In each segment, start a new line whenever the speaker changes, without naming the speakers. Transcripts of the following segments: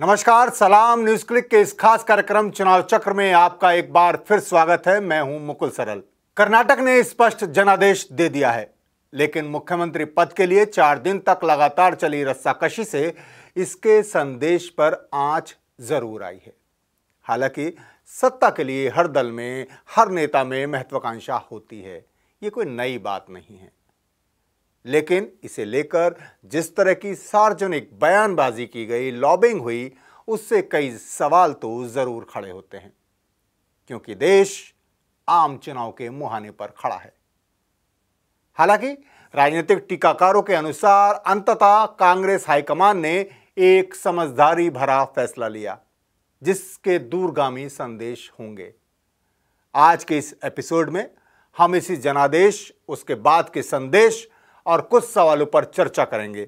नमस्कार सलाम news click के इस खास कार्यक्रम चुनाव चक्र में आपका एक बार फिर स्वागत है मैं हूं मुकुल सरल कर्नाटक ने स्पष्ट जनादेश दे दिया है लेकिन मुख्यमंत्री पद के लिए चार दिन तक लगातार चली रस्साकशी से इसके संदेश पर आंच जरूर आई है हालांकि सत्ता के लिए हर दल में हर नेता में महत्वाकांक्षा होती है ये कोई नई बात नहीं है लेकिन इसे लेकर जिस तरह की सार्वजनिक बयानबाजी की गई लॉबिंग हुई उससे कई सवाल तो ज़रूर खड़े होते हैं क्योंकि देश आम चुनाव के मुहाने पर खड़ा है हालांकि राजनीतिक टीकाकारों के अनुसार अंततः कांग्रेस हाईकमान ने एक समझदारी भरा फैसला लिया जिसके दूरगामी संदेश होंगे आज के इस एपिसोड में हम इसी जनादेश उसके बाद के संदेश और कुछ सवालों पर चर्चा करेंगे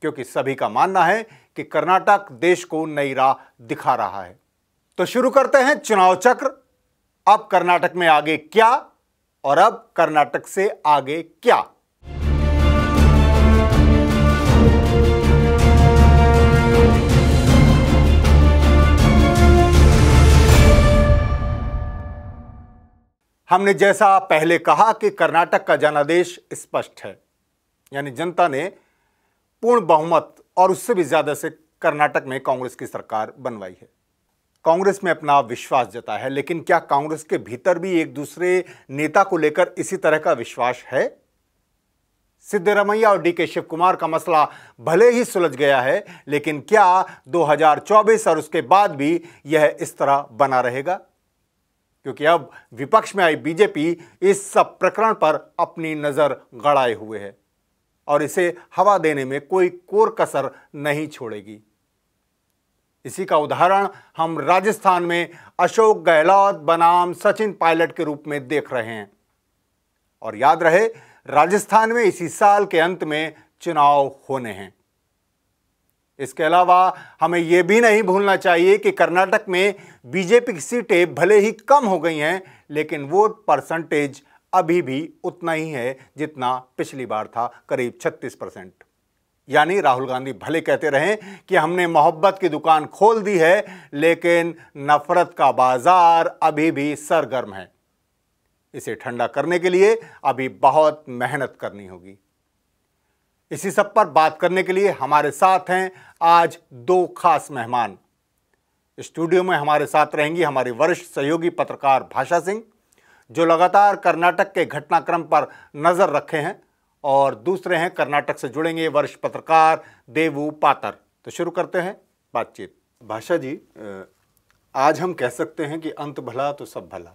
क्योंकि सभी का मानना है कि कर्नाटक देश को नई राह दिखा रहा है तो शुरू करते हैं चुनाव चक्र अब कर्नाटक में आगे क्या और अब कर्नाटक से आगे क्या हमने जैसा पहले कहा कि कर्नाटक का जनादेश स्पष्ट है यानी जनता ने पूर्ण बहुमत और उससे भी ज़्यादा से कर्नाटक में कांग्रेस की सरकार बनवाई है कांग्रेस में अपना विश्वास जता है लेकिन क्या कांग्रेस के भीतर भी एक दूसरे नेता को लेकर इसी तरह का विश्वास है सिद्धरमैया और डी के शिव कुमार का मसला भले ही सुलझ गया है लेकिन क्या 2024 और उसके बाद भी यह इस तरह बना रहेगा क्योंकि अब विपक्ष में आई बीजेपी इस सब प्रकरण पर अपनी नज़र गड़ाए हुए है और इसे हवा देने में कोई कोर कसर नहीं छोड़ेगी इसी का उदाहरण हम राजस्थान में अशोक गहलोत बनाम सचिन पायलट के रूप में देख रहे हैं और याद रहे राजस्थान में इसी साल के अंत में चुनाव होने हैं इसके अलावा हमें यह भी नहीं भूलना चाहिए कि कर्नाटक में बीजेपी की सीटें भले ही कम हो गई हैं लेकिन वोट परसेंटेज अभी भी उतना ही है जितना पिछली बार था करीब 36 परसेंट यानी राहुल गांधी भले कहते रहें कि हमने मोहब्बत की दुकान खोल दी है लेकिन नफरत का बाजार अभी भी सरगर्म है इसे ठंडा करने के लिए अभी बहुत मेहनत करनी होगी इसी सब पर बात करने के लिए हमारे साथ हैं आज दो खास मेहमान स्टूडियो में हमारे साथ रहेंगी हमारे वरिष्ठ सहयोगी पत्रकार भाषा सिंह जो लगातार कर्नाटक के घटनाक्रम पर नज़र रखे हैं और दूसरे हैं कर्नाटक से जुड़ेंगे वरिष्ठ पत्रकार देवू पातर तो शुरू करते हैं बातचीत भाषा जी आज हम कह सकते हैं कि अंत भला तो सब भला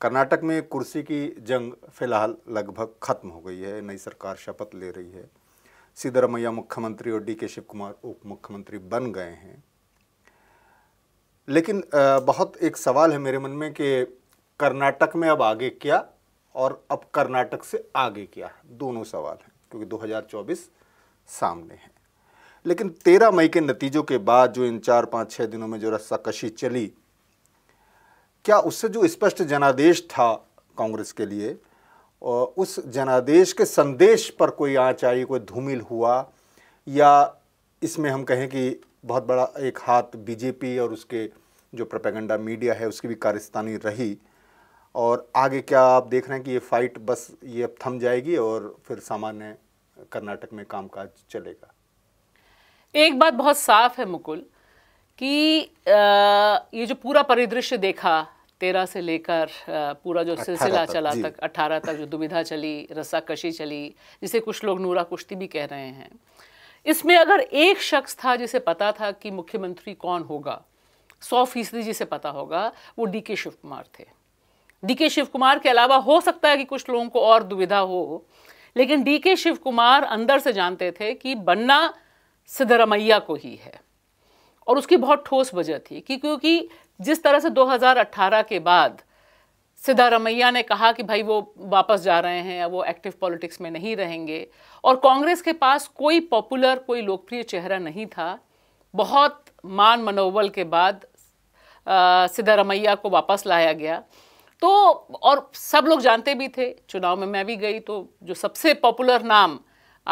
कर्नाटक में कुर्सी की जंग फिलहाल लगभग खत्म हो गई है नई सरकार शपथ ले रही है सिद्धरमैया मुख्यमंत्री और डी के शिव कुमार उप मुख्यमंत्री बन गए हैं लेकिन बहुत एक सवाल है मेरे मन में कि कर्नाटक में अब आगे क्या और अब कर्नाटक से आगे क्या है दोनों सवाल हैं क्योंकि 2024 सामने है लेकिन 13 मई के नतीजों के बाद जो इन चार पाँच छः दिनों में जो रस्साकशी चली क्या उससे जो स्पष्ट जनादेश था कांग्रेस के लिए उस जनादेश के संदेश पर कोई आँच आई कोई धूमिल हुआ या इसमें हम कहें कि बहुत बड़ा एक हाथ बीजेपी और उसके जो प्रपेगेंडा मीडिया है उसकी भी कार्यस्थानी रही और आगे क्या आप देख रहे हैं कि ये फाइट बस ये अब थम जाएगी और फिर सामान्य कर्नाटक में कामकाज चलेगा
एक बात बहुत साफ है मुकुल कि ये जो पूरा परिदृश्य देखा तेरह से लेकर पूरा जो सिलसिला चला तक अट्ठारह तक जो दुविधा चली रस्साकशी चली जिसे कुछ लोग नूरा कुश्ती भी कह रहे हैं इसमें अगर एक शख्स था जिसे पता था कि मुख्यमंत्री कौन होगा सौ फीसदी जिसे पता होगा वो डी के शिव कुमार थे डी के शिव कुमार के अलावा हो सकता है कि कुछ लोगों को और दुविधा हो लेकिन डी के शिव कुमार अंदर से जानते थे कि बनना सिद्धरमैया को ही है और उसकी बहुत ठोस वजह थी कि क्योंकि जिस तरह से 2018 के बाद सिद्धारमैया ने कहा कि भाई वो वापस जा रहे हैं वो एक्टिव पॉलिटिक्स में नहीं रहेंगे और कांग्रेस के पास कोई पॉपुलर कोई लोकप्रिय चेहरा नहीं था बहुत मान मनोबल के बाद सिद्धारमैया को वापस लाया गया तो और सब लोग जानते भी थे चुनाव में मैं भी गई तो जो सबसे पॉपुलर नाम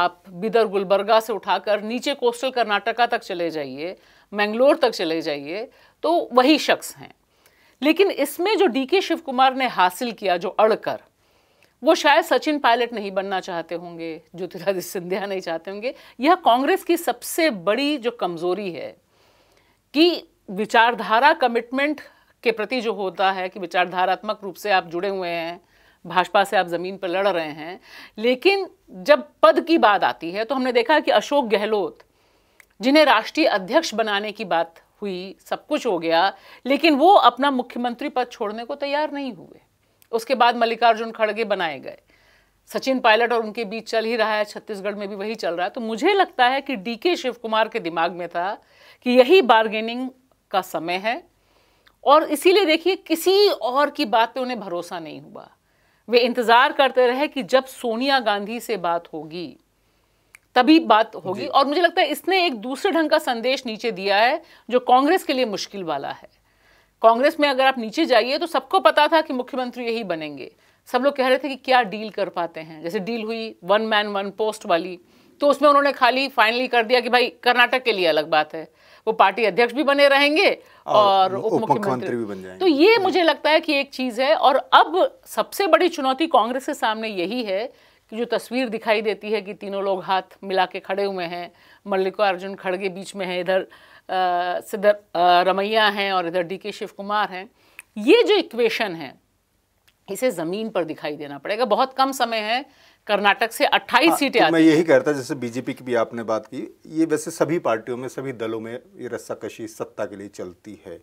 आप बिदर गुलबर्गा से उठाकर नीचे कोस्टल कर्नाटका तक चले जाइए मैंगलोर तक चले जाइए तो वही शख्स हैं लेकिन इसमें जो डी के शिव कुमार ने हासिल किया जो अड़कर वो शायद सचिन पायलट नहीं बनना चाहते होंगे ज्योतिरादित्य सिंधिया नहीं चाहते होंगे यह कांग्रेस की सबसे बड़ी जो कमज़ोरी है कि विचारधारा कमिटमेंट के प्रति जो होता है कि विचारधारात्मक रूप से आप जुड़े हुए हैं भाजपा से आप ज़मीन पर लड़ रहे हैं लेकिन जब पद की बात आती है तो हमने देखा कि अशोक गहलोत जिन्हें राष्ट्रीय अध्यक्ष बनाने की बात हुई सब कुछ हो गया लेकिन वो अपना मुख्यमंत्री पद छोड़ने को तैयार नहीं हुए उसके बाद मल्लिकार्जुन खड़गे बनाए गए सचिन पायलट और उनके बीच चल ही रहा है छत्तीसगढ़ में भी वही चल रहा है तो मुझे लगता है कि डी के शिव कुमार के दिमाग में था कि यही बार्गेनिंग का समय है और इसीलिए देखिए किसी और की बात पे उन्हें भरोसा नहीं हुआ वे इंतज़ार करते रहे कि जब सोनिया गांधी से बात होगी तभी बात होगी और मुझे लगता है इसने एक दूसरे ढंग का संदेश नीचे दिया है जो कांग्रेस के लिए मुश्किल वाला है कांग्रेस में अगर आप नीचे जाइए तो सबको पता था कि मुख्यमंत्री यही बनेंगे सब लोग कह रहे थे कि क्या डील कर पाते हैं जैसे डील हुई वन मैन वन पोस्ट वाली तो उसमें उन्होंने खाली फाइनली कर दिया कि भाई कर्नाटक के लिए अलग बात है वो पार्टी अध्यक्ष भी बने रहेंगे और, उप मुख्यमंत्री भी बन जाएंगे तो ये मुझे लगता है कि एक चीज़ है और अब सबसे बड़ी चुनौती कांग्रेस के सामने यही है कि जो तस्वीर दिखाई देती है कि तीनों लोग हाथ मिला के खड़े हुए हैं मल्लिकार्जुन खड़गे बीच में है इधर सिद्धर रमैया हैं और इधर डी के शिव कुमार हैं ये जो इक्वेशन है इसे ज़मीन पर दिखाई देना पड़ेगा बहुत कम समय है कर्नाटक से 28 हाँ, सीटें तो मैं यही
कहता जैसे बीजेपी की भी आपने बात की ये वैसे सभी पार्टियों में सभी दलों में ये रस्साकशी सत्ता के लिए चलती है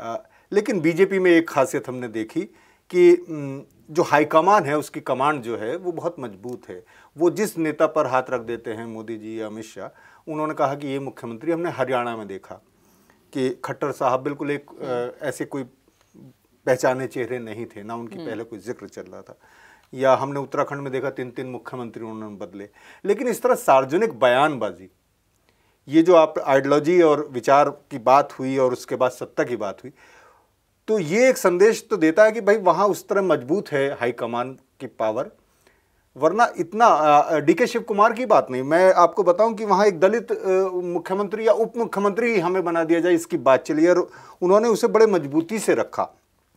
आ, लेकिन बीजेपी में एक खासियत हमने देखी कि जो हाईकमान है उसकी कमांड जो है वो बहुत मजबूत है वो जिस नेता पर हाथ रख देते हैं मोदी जी या अमित शाह उन्होंने कहा कि ये मुख्यमंत्री हमने हरियाणा में देखा कि खट्टर साहब बिल्कुल एक ऐसे कोई पहचाने चेहरे नहीं थे ना उनकी हम्म। पहले कोई जिक्र चल रहा था या हमने उत्तराखंड में देखा तीन तीन मुख्यमंत्री उन्होंने बदले लेकिन इस तरह सार्वजनिक बयानबाजी ये जो आप आइडियोलॉजी और विचार की बात हुई और उसके बाद सत्ता की बात हुई तो ये एक संदेश तो देता है कि भाई वहाँ उस तरह मजबूत है हाईकमान की पावर वरना इतना डीके शिव कुमार की बात नहीं मैं आपको बताऊं कि वहाँ एक दलित मुख्यमंत्री या उप मुख्यमंत्री ही हमें बना दिया जाए इसकी बात चली और उन्होंने उसे बड़े मजबूती से रखा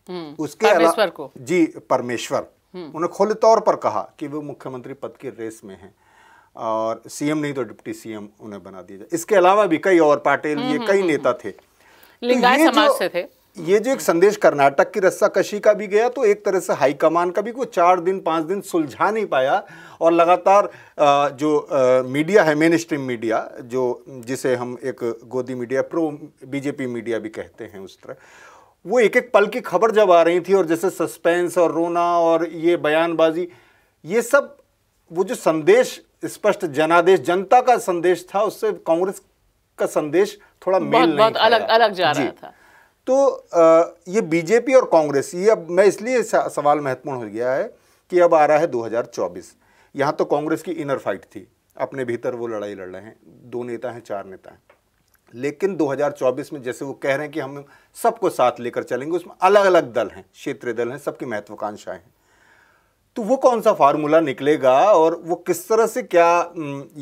हम्म, उसके परमेश्वर को जी परमेश्वर हम्म। उन्होंने खुले तौर पर कहा कि वो मुख्यमंत्री पद की रेस में हैं और सीएम नहीं तो डिप्टी सीएम उन्हें बना दिया जाए इसके अलावा भी कई और पाटिल हम्म, ये कई नेता थे तो
लिंगायत समाज से थे
ये जो एक संदेश कर्नाटक की रस्सा कशी का भी गया तो एक तरह से हाईकमान का भी कोई चार दिन पाँच दिन सुलझा नहीं पाया और लगातार जो मीडिया है मेन स्ट्रीम मीडिया जो जिसे हम एक गोदी मीडिया प्रो बीजेपी मीडिया भी कहते हैं उस तरह वो एक एक पल की खबर जब आ रही थी और जैसे सस्पेंस और रोना और ये बयानबाजी ये सब वो जो संदेश स्पष्ट जनादेश जनता का संदेश था उससे कांग्रेस का संदेश थोड़ा मेल बहुत, नहीं बहुत अलग
अलग जा रहा
था तो ये बीजेपी और कांग्रेस ये अब मैं इसलिए सवाल महत्वपूर्ण हो गया है कि अब आ रहा है 2024 यहाँ तो कांग्रेस की इनर फाइट थी अपने भीतर वो लड़ाई लड़ रहे हैं दो नेता हैं चार नेता हैं लेकिन 2024 में जैसे वो कह रहे हैं कि हम सबको साथ लेकर चलेंगे उसमें अलग अलग दल हैं क्षेत्रीय दल हैं सबकी महत्वाकांक्षाएं हैं तो वो कौन सा फार्मूला निकलेगा और वो किस तरह से क्या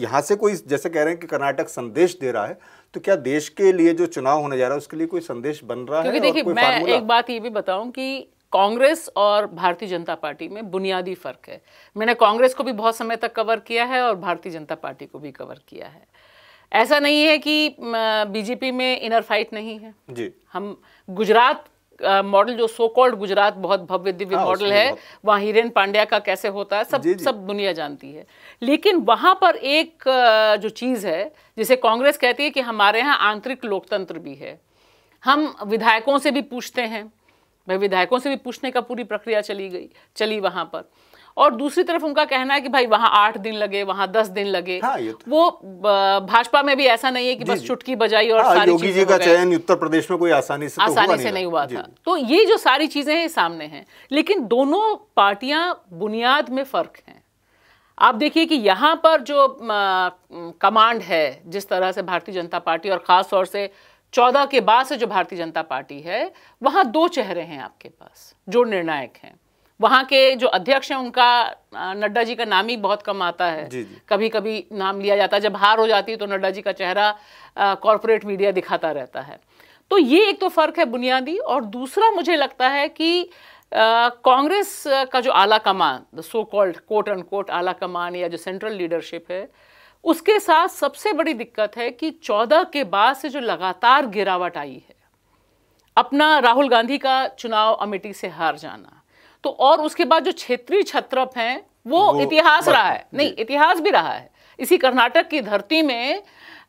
यहाँ से कोई जैसे कह रहे हैं कि कर्नाटक संदेश दे रहा है तो क्या देश के लिए जो चुनाव होने जा रहा है उसके लिए कोई संदेश बन रहा है देखिए मैं एक
बात ये भी बताऊं कि कांग्रेस और भारतीय जनता पार्टी में बुनियादी फर्क है मैंने कांग्रेस को भी बहुत समय तक कवर किया है और भारतीय जनता पार्टी को भी कवर किया है ऐसा नहीं है कि बीजेपी में इनर फाइट नहीं है जी हम गुजरात मॉडल जो सो कॉल्ड गुजरात बहुत भव्य दिव्य हाँ, मॉडल है वहाँ हिरेन पांड्या का कैसे होता है सब जी जी। सब दुनिया जानती है लेकिन वहाँ पर एक जो चीज़ है जिसे कांग्रेस कहती है कि हमारे यहाँ आंतरिक लोकतंत्र भी है हम विधायकों से भी पूछते हैं भाई विधायकों से भी पूछने का पूरी प्रक्रिया चली गई चली वहाँ पर और दूसरी तरफ उनका कहना है कि भाई वहां आठ दिन लगे वहां दस दिन लगे हाँ, तो वो भाजपा में भी ऐसा नहीं है कि बस चुटकी बजाई और हाँ, सारी योगी जी का चयन
उत्तर प्रदेश में कोई आसानी से तो आसानी तो से नहीं हुआ था
तो ये जो सारी चीजें हैं सामने हैं लेकिन दोनों पार्टियां बुनियाद में फर्क है आप देखिए कि यहाँ पर जो कमांड है जिस तरह से भारतीय जनता पार्टी और ख़ास तौर से चौदह के बाद से जो भारतीय जनता पार्टी है वहां दो चेहरे हैं आपके पास जो निर्णायक हैं वहाँ के जो अध्यक्ष हैं उनका नड्डा जी का नाम ही बहुत कम आता है जी जी। कभी कभी नाम लिया जाता है जब हार हो जाती है तो नड्डा जी का चेहरा कॉरपोरेट मीडिया दिखाता रहता है तो ये एक तो फ़र्क है बुनियादी और दूसरा मुझे लगता है कि कांग्रेस का जो आला कमान the so called quote and quote आला कमान या जो सेंट्रल लीडरशिप है उसके साथ सबसे बड़ी दिक्कत है कि चौदह के बाद से जो लगातार गिरावट आई है अपना राहुल गांधी का चुनाव अमेठी से हार जाना तो और उसके बाद जो क्षेत्रीय छत्रप हैं वो, वो इतिहास रहा है नहीं इतिहास भी रहा है इसी कर्नाटक की धरती में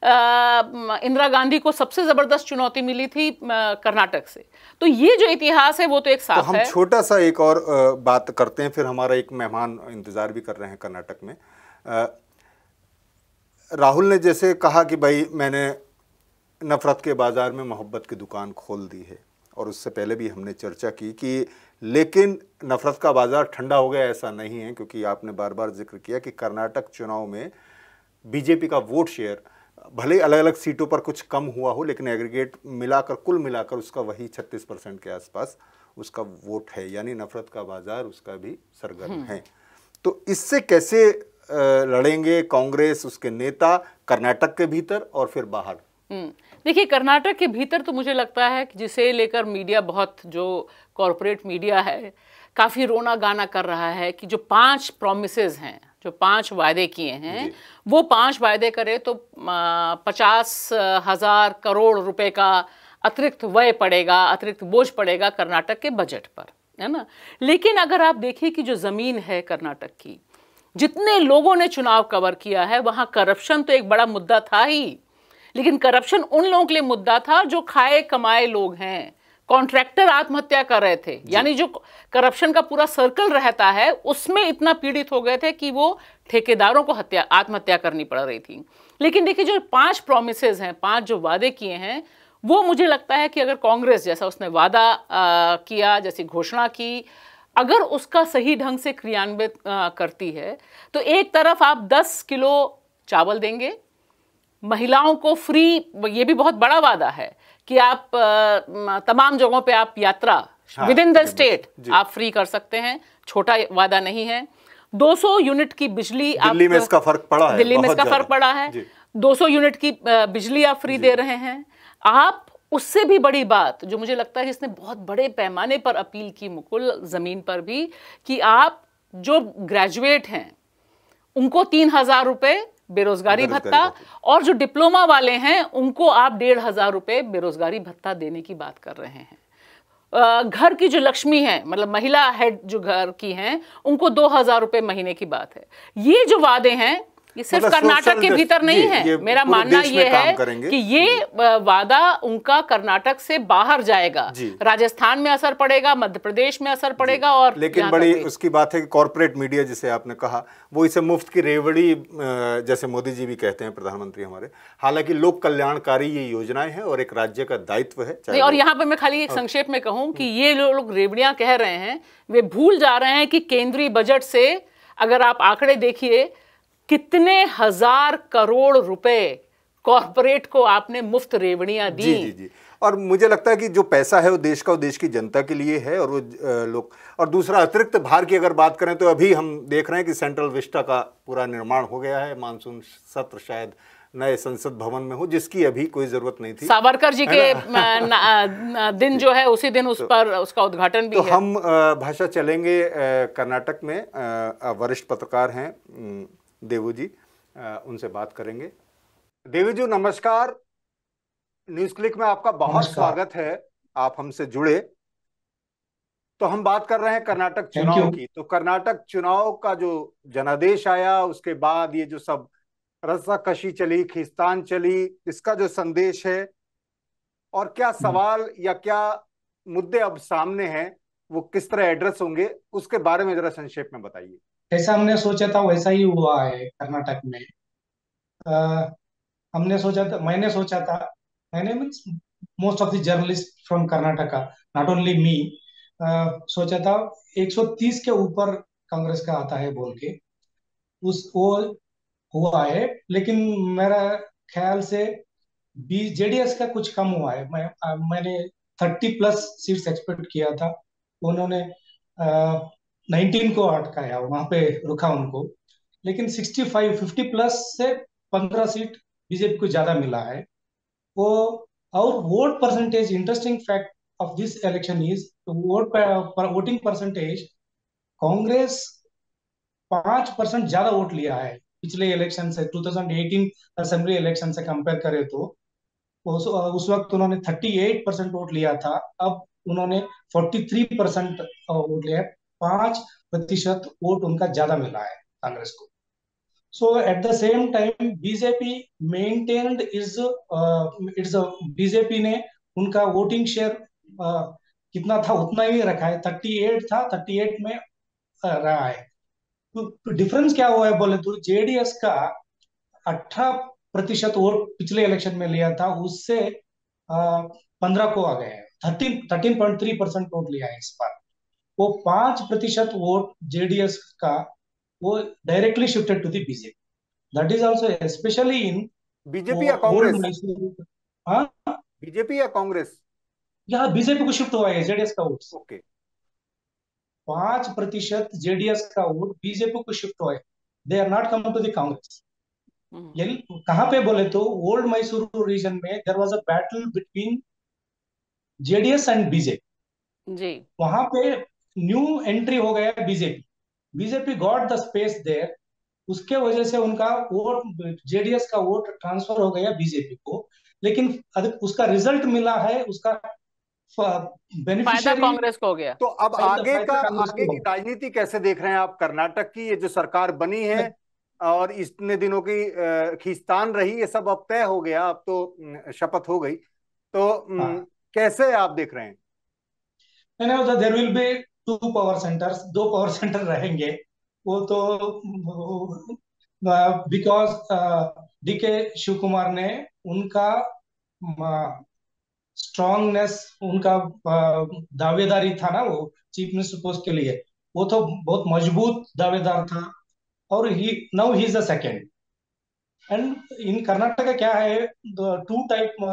इंदिरा गांधी को सबसे जबरदस्त चुनौती मिली थी कर्नाटक से तो ये जो इतिहास है वो तो एक साथ तो हम है। छोटा
सा एक और बात करते हैं फिर हमारा एक मेहमान इंतजार भी कर रहे हैं कर्नाटक में राहुल ने जैसे कहा कि भाई मैंने नफरत के बाज़ार में मोहब्बत की दुकान खोल दी है और उससे पहले भी हमने चर्चा की कि लेकिन नफरत का बाज़ार ठंडा हो गया ऐसा नहीं है क्योंकि आपने बार बार जिक्र किया कि कर्नाटक चुनाव में बीजेपी का वोट शेयर भले अलग अलग सीटों पर कुछ कम हुआ हो लेकिन एग्रीगेट मिलाकर कुल मिलाकर उसका वही छत्तीस परसेंट के आसपास उसका वोट है यानी नफरत का बाज़ार उसका भी सरगर्म हम्म। है तो इससे कैसे लड़ेंगे कांग्रेस उसके नेता कर्नाटक के भीतर और फिर बाहर
हम्म। देखिए कर्नाटक के भीतर तो मुझे लगता है कि जिसे लेकर मीडिया बहुत जो कॉरपोरेट मीडिया है काफ़ी रोना गाना कर रहा है कि जो पांच प्रोमिसज हैं जो पांच वायदे किए हैं वो पांच वायदे करे तो पचास हज़ार करोड़ रुपए का अतिरिक्त व्यय पड़ेगा अतिरिक्त बोझ पड़ेगा कर्नाटक के बजट पर है ना लेकिन अगर आप देखिए कि जो ज़मीन है कर्नाटक की जितने लोगों ने चुनाव कवर किया है वहाँ करप्शन तो एक बड़ा मुद्दा था ही लेकिन करप्शन उन लोगों के लिए मुद्दा था जो खाए कमाए लोग हैं कॉन्ट्रैक्टर आत्महत्या कर रहे थे यानी जो करप्शन का पूरा सर्कल रहता है उसमें इतना पीड़ित हो गए थे कि वो ठेकेदारों को हत्या आत्महत्या करनी पड़ रही थी लेकिन देखिए जो पांच प्रोमिस हैं पांच जो वादे किए हैं वो मुझे लगता है कि अगर कांग्रेस जैसा उसने वादा आ, किया जैसी घोषणा की अगर उसका सही ढंग से क्रियान्वित करती है तो एक तरफ आप 10 किलो चावल देंगे महिलाओं को फ्री ये भी बहुत बड़ा वादा है कि आप तमाम जगहों पे आप यात्रा विद इन द स्टेट आप फ्री कर सकते हैं छोटा वादा नहीं है 200 यूनिट की बिजली दिल्ली में इसका फर्क पड़ा है दिल्ली में इसका फर्क पड़ा है 200 यूनिट की बिजली आप फ्री दे रहे हैं आप उससे भी बड़ी बात जो मुझे लगता है इसने बहुत बड़े पैमाने पर अपील की मुकुल ज़मीन पर भी कि आप जो ग्रेजुएट हैं उनको तीन हज़ार रुपये बेरोजगारी भत्ता और जो डिप्लोमा वाले हैं उनको आप डेढ़ हज़ार रुपये बेरोजगारी भत्ता देने की बात कर रहे हैं घर की जो लक्ष्मी है मतलब महिला हेड जो घर की हैं उनको दो हज़ार रुपये महीने की बात है ये जो वादे हैं ये मतलब सिर्फ कर्नाटक के भीतर नहीं है मेरा मानना ये है कि ये वादा उनका कर्नाटक से बाहर जाएगा राजस्थान में असर पड़ेगा मध्य प्रदेश में असर पड़ेगा और लेकिन बड़ी
उसकी बात है कि कॉरपोरेट मीडिया जिसे आपने कहा वो इसे मुफ्त की रेवड़ी जैसे मोदी जी भी कहते हैं प्रधानमंत्री हमारे हालांकि लोक कल्याणकारी ये योजनाएं हैं और एक राज्य का दायित्व है और यहाँ
पर मैं खाली एक हाँ। संक्षेप में कहूँ कि हम्म। ये लोग रेवड़ियाँ कह रहे हैं वे भूल जा रहे हैं कि केंद्रीय बजट से अगर आप आंकड़े देखिए कितने हजार करोड़ रुपए कॉरपोरेट को आपने मुफ्त रेवड़ियां
दी जी जी जी और मुझे लगता है कि जो पैसा है वो देश का वो देश की जनता के लिए है और वो लोग और दूसरा अतिरिक्त भार की अगर बात करें तो अभी हम देख रहे हैं कि सेंट्रल विस्टा का पूरा निर्माण हो गया है मानसून सत्र शायद नए संसद भवन में हो जिसकी अभी कोई जरूरत नहीं थी सावरकर जी के न,
न, दिन जो है उसी दिन उस तो पर उसका उद्घाटन भी तो है। हम
भाषा चलेंगे कर्नाटक में वरिष्ठ पत्रकार हैं देवू जी उनसे बात करेंगे देवी जी नमस्कार न्यूज क्लिक में आपका बहुत स्वागत है आप हमसे जुड़े तो हम बात कर रहे हैं कर्नाटक चुनाव की तो कर्नाटक चुनाव का जो जनादेश आया उसके बाद ये जो सब कशी चली खिस्तान चली इसका जो संदेश है और क्या हम्म। सवाल या क्या मुद्दे अब सामने हैं वो किस तरह एड्रेस होंगे उसके बारे में जरा संक्षेप में बताइए जैसा हमने सोचा था वैसा ही हुआ है
कर्नाटक में आ, हमने सोचा था मैंने सोचा था मैंने means most of the journalist from Karnataka not only me सोचा था 130 के ऊपर कांग्रेस का आता है बोल के उस वो हुआ है लेकिन मेरा ख्याल से बी जेडीएस का कुछ कम हुआ है मैं आ, मैंने 30 प्लस सीट्स एक्सपेक्ट किया था उन्होंने 19 को अटकाया वहां पे रुका उनको लेकिन 65 50 प्लस से 15 सीट बीजेपी को ज्यादा मिला है वो और vote percentage interesting fact of this election is vote voting percentage Congress पांच परसेंट ज्यादा वोट लिया है पिछले इलेक्शन से 2018 असेंबली इलेक्शन से कंपेयर करें तो उस, उस वक्त उन्होंने 38 परसेंट वोट लिया था अब उन्होंने 43 परसेंट वोट लिया पांच प्रतिशत वोट उनका ज्यादा मिला है कांग्रेस को so at the same time BJP maintained is it's BJP ने उनका वोटिंग शेयर uh, कितना था उतना ही रखा है थर्टी एट था एट में uh, रहा है तो डिफरेंस तो क्या हुआ है बोले तो जेडीएस का अठारह प्रतिशत वोट पिछले इलेक्शन में लिया था उससे uh, पंद्रह को आ गए हैं thirteen thirteen point three percent vote लिया है इस बार वो पांच प्रतिशत वोट जेडीएस का वो directly shifted to the BJP that is also specially in BJP या कांग्रेस हाँ? बीजेपी या कांग्रेस यहाँ बीजेपी को शिफ्ट हुआ है जेडीएस का वोट ओके पांच प्रतिशत जेडीएस का वोट बीजेपी को शिफ्ट हुआ है they are not come to Congress पे बोले तो ओल्ड मैसूर रीजन में there was a battle between JDS and BJP जी वहां पे न्यू एंट्री हो गया BJP BJP got the space there उसके वजह से उनका वोट जेडीएस का वोट ट्रांसफर हो गया बीजेपी को लेकिन उसका रिजल्ट मिला है उसका फायदा कांग्रेस
को हो गया तो अब आगे का आगे की राजनीति कैसे देख रहे हैं आप कर्नाटक की ये जो सरकार बनी है हाँ। और इतने दिनों की खींचतान रही ये सब अब तय हो गया अब तो शपथ हो गई तो हाँ। कैसे आप देख रहे हैं
टू पावर सेंटर्स दो पावर सेंटर रहेंगे वो तो बिकॉज डी के शिव कुमार ने उनका स्ट्रॉन्गनेस उनका दावेदारी था ना वो चीफ मिनिस्टर पोस्ट के लिए वो तो बहुत मजबूत दावेदार था और he now he is the second and in Karnataka क्या है two type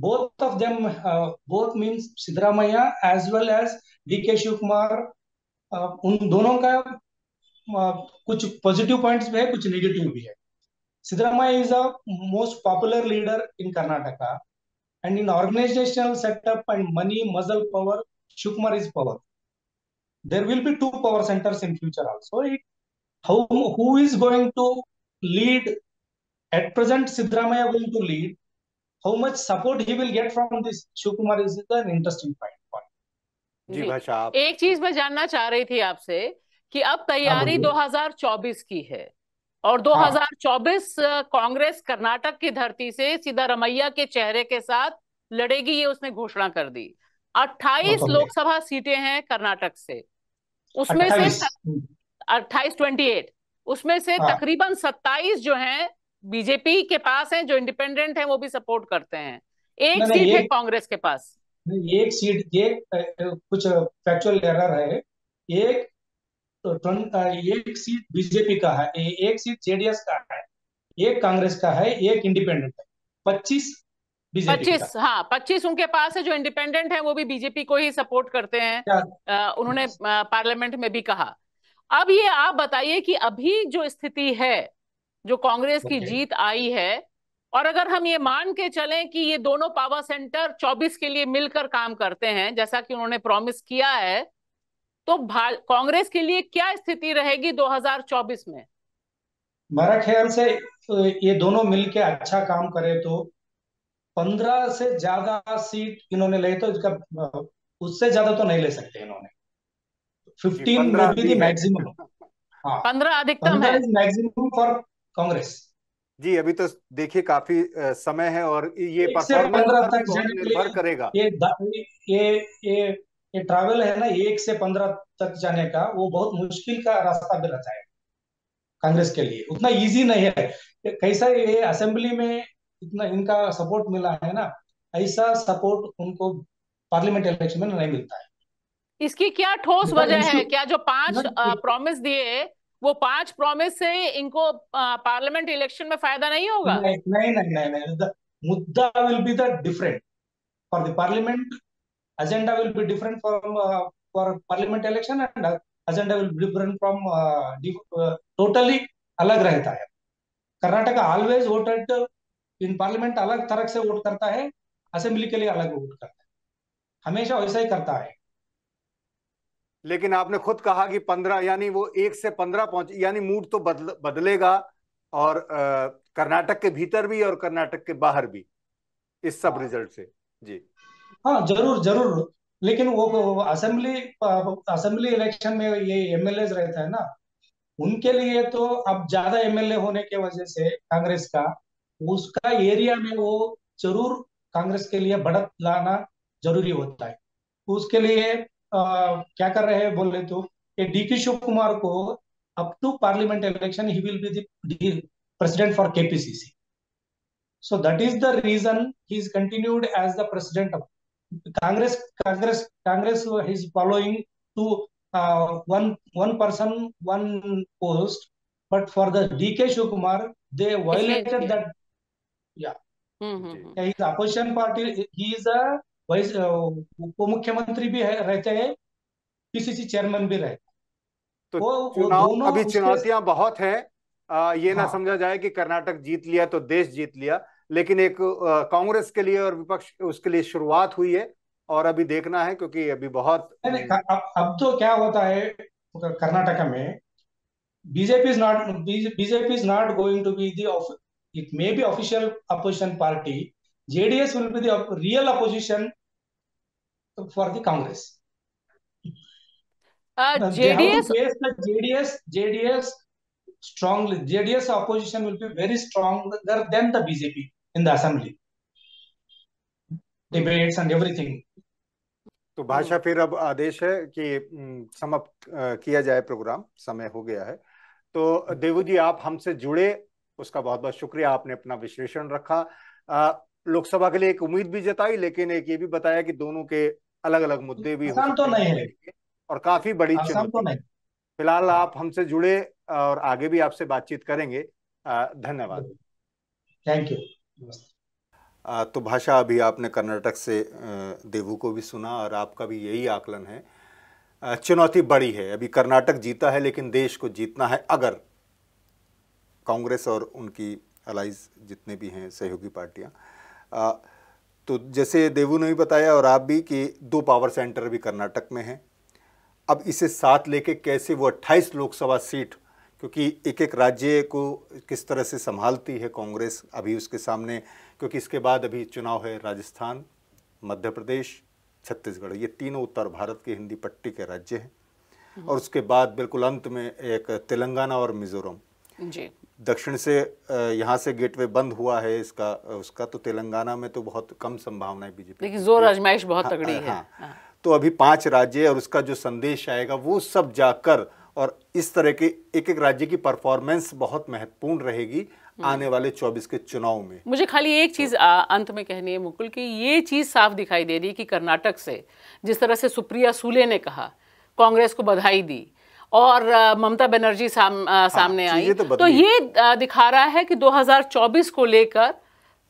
both of them both means Siddaramaiah as well as K Shiv Kumar उन दोनों का कुछ पॉजिटिव पॉइंट भी है कुछ निगेटिव भी है Siddaramaiah is a most popular leader in Karnataka and in organisational setup and money muscle power Shivakumar is power there will be two power centres in future also it how who is going to lead at present Siddaramaiah going to lead how much support he will get from this Shivakumar is is an interesting point जी भाषा आप
एक चीज मैं जानना चाह रही थी आपसे कि अब तैयारी 2024 हाँ, की है और 2024 हाँ। कांग्रेस कर्नाटक की धरती से सीधा रमैया के चेहरे के साथ लड़ेगी ये उसने घोषणा कर दी 28 लोकसभा सीटें हैं कर्नाटक से उसमें से अट्ठाईस ट्वेंटी एट उसमें से हाँ। तकरीबन 27 जो हैं बीजेपी के पास हैं जो इंडिपेंडेंट हैं वो भी सपोर्ट करते हैं एक सीट है कांग्रेस के पास
एक सीट ये कुछ फैक्चुअल एरर है एक तो एक सीट बीजेपी का है एक सीट जेडीएस का है एक कांग्रेस का है एक इंडिपेंडेंट है पच्चीस पच्चीस
हाँ पच्चीस उनके पास है जो इंडिपेंडेंट है वो भी बीजेपी को ही सपोर्ट करते हैं आ, उन्होंने पार्लियामेंट में भी कहा अब ये आप बताइए कि अभी जो स्थिति है जो कांग्रेस की जीत आई है और अगर हम ये मान के चलें कि ये दोनों पावर सेंटर 24 के लिए मिलकर काम करते हैं जैसा कि उन्होंने प्रॉमिस किया है तो कांग्रेस के लिए क्या स्थिति रहेगी 2024 में
मेरा ख्याल से ये दोनों मिलकर अच्छा काम करे तो 15 से ज्यादा सीट इन्होंने ले तो इसका उससे ज्यादा तो नहीं ले सकते इन्होंने फिफ्टीन मैक्सिमम हाँ। पंद्रह अधिकतम है मैक्सिमम फॉर
कांग्रेस जी अभी तो देखिए काफी समय है और ये पंद्रह तक निर्भर करेगा
ये ये ये ये ट्रैवल है ना एक से पंद्रह तक जाने का वो बहुत मुश्किल का रास्ता भी रहता है कांग्रेस के लिए उतना इजी नहीं है कैसा ये असेंबली में इतना इनका सपोर्ट मिला है ना ऐसा सपोर्ट उनको पार्लियामेंट इलेक्शन में नहीं मिलता है
इसकी क्या ठोस वजह है क्या जो पांच प्रॉमिस दिए वो पांच प्रॉमिस से इनको पार्लियामेंट इलेक्शन में फायदा नहीं होगा नहीं
नहीं नहीं नहीं नहीं, नहीं, नहीं तो मुद्दा will be the different for the parliament agenda will be different from for parliament election and agenda will be different from totally अलग रहता है Karnataka always voted in parliament अलग तरह से वोट करता है असेंबली के लिए अलग वोट करता है हमेशा वैसा ही करता है
लेकिन आपने खुद कहा कि पंद्रह यानी वो एक से पंद्रह पहुंच यानी मूड तो बदल, बदलेगा और कर्नाटक के भीतर भी और कर्नाटक के बाहर भी इस सब रिजल्ट
हाँ। से जी हाँ जरूर जरूर लेकिन वो असेंबली असेंबली इलेक्शन में ये एमएलए रहता है ना उनके लिए तो अब ज्यादा एमएलए होने के वजह से कांग्रेस का उसका एरिया में वो जरूर कांग्रेस के लिए बढ़त लाना जरूरी होता है उसके लिए क्या कर रहे हैं बोले तो डी के शिव कुमार को up to parliament election he will be president for KPCC so that is the reason is continued as the president of Congress Congress Congress is following to one one person one post but for the D K Shivakumar they violated that या he is opposition party he is a vice उप मुख्यमंत्री भी है, रहते हैं PCC chairman भी रहते तो वो, चुनाव वो अभी चुनौतियां बहुत हैं ये हाँ। ना
समझा जाए कि कर्नाटक जीत लिया तो देश जीत लिया लेकिन एक कांग्रेस के लिए और विपक्ष उसके लिए शुरुआत हुई है और अभी देखना है क्योंकि अभी बहुत अब
अब तो क्या होता है कर्नाटका में BJP is not BJP is not going to be the it may be official opposition party JDS will be the real opposition for the Congress.
Uh, JDS?
The JDS, JDS strongly, JDS opposition will be very stronger than the BJP in the assembly. Debates and everything.
तो भाषा फिर अब आदेश है कि समाप्त किया जाए programme समय हो गया है तो देवू जी आप हमसे जुड़े उसका बहुत बहुत शुक्रिया आपने अपना विश्लेषण रखा लोकसभा के लिए एक उम्मीद भी जताई लेकिन एक ये भी बताया कि दोनों के अलग अलग मुद्दे भी हो तो नहीं है और काफी बड़ी तो नहीं फिलहाल आप हमसे जुड़े और आगे भी आपसे बातचीत करेंगे धन्यवाद थैंक यू तो भाषा अभी आपने कर्नाटक से देवू को भी सुना और आपका भी यही आकलन है चुनौती बड़ी है अभी कर्नाटक जीता है लेकिन देश को जीतना है अगर कांग्रेस और उनकी अलाइज जितने भी हैं सहयोगी पार्टियां तो जैसे देवू ने भी बताया और आप भी कि दो पावर सेंटर भी कर्नाटक में हैं अब इसे साथ लेके कैसे वो 28 लोकसभा सीट क्योंकि एक एक राज्य को किस तरह से संभालती है कांग्रेस अभी उसके सामने क्योंकि इसके बाद अभी चुनाव है राजस्थान मध्य प्रदेश छत्तीसगढ़ ये तीनों उत्तर भारत के हिंदी पट्टी के राज्य हैं हम्म। और उसके बाद बिल्कुल अंत में एक तेलंगाना और मिजोरम जी दक्षिण से यहाँ से गेटवे बंद हुआ है इसका उसका तो तेलंगाना में तो बहुत कम संभावना है बीजेपी
लेकिन जोर आजमाइश बहुत हाँ, तगड़ी हाँ, है हाँ, हाँ।
तो अभी पांच राज्य और उसका जो संदेश आएगा वो सब जाकर और इस तरह के एक एक राज्य की परफॉर्मेंस बहुत महत्वपूर्ण रहेगी हम्म। आने वाले 24 के चुनाव में
मुझे खाली एक चीज़ तो, अंत में कहनी है मुकुल कि ये चीज़ साफ दिखाई दे रही है कि कर्नाटक से जिस तरह से सुप्रिया सूले ने कहा कांग्रेस को बधाई दी और ममता बनर्जी साम, हाँ, सामने आई तो, तो ये दिखा रहा है कि 2024 को लेकर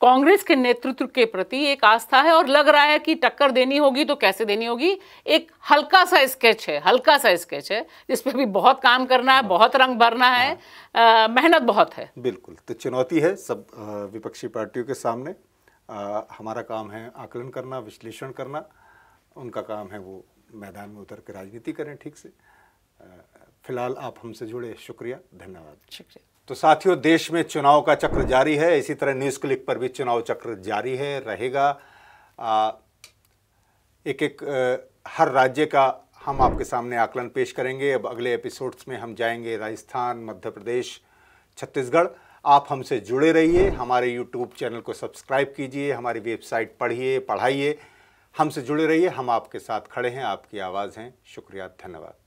कांग्रेस के नेतृत्व के प्रति एक आस्था है और लग रहा है कि टक्कर देनी होगी तो कैसे देनी होगी एक हल्का सा स्केच है हल्का सा स्केच है जिस पर भी बहुत काम करना है बहुत रंग भरना है मेहनत बहुत है
बिल्कुल तो चुनौती है सब विपक्षी पार्टियों के सामने आ, हमारा काम है आकलन करना विश्लेषण करना उनका काम है वो मैदान में उतर के राजनीति करें ठीक से फिलहाल आप हमसे जुड़े शुक्रिया धन्यवाद शुक्रिया तो साथियों देश में चुनाव का चक्र जारी है इसी तरह न्यूज़ क्लिक पर भी चुनाव चक्र जारी है रहेगा आ, एक एक आ, हर राज्य का हम आपके सामने आकलन पेश करेंगे अब अगले एपिसोड्स में हम जाएंगे राजस्थान मध्य प्रदेश छत्तीसगढ़ आप हमसे जुड़े रहिए हमारे यूट्यूब चैनल को सब्सक्राइब कीजिए हमारी वेबसाइट पढ़िए पढ़ाइए हमसे जुड़े रहिए हम आपके साथ खड़े हैं आपकी आवाज़ हैं शुक्रिया धन्यवाद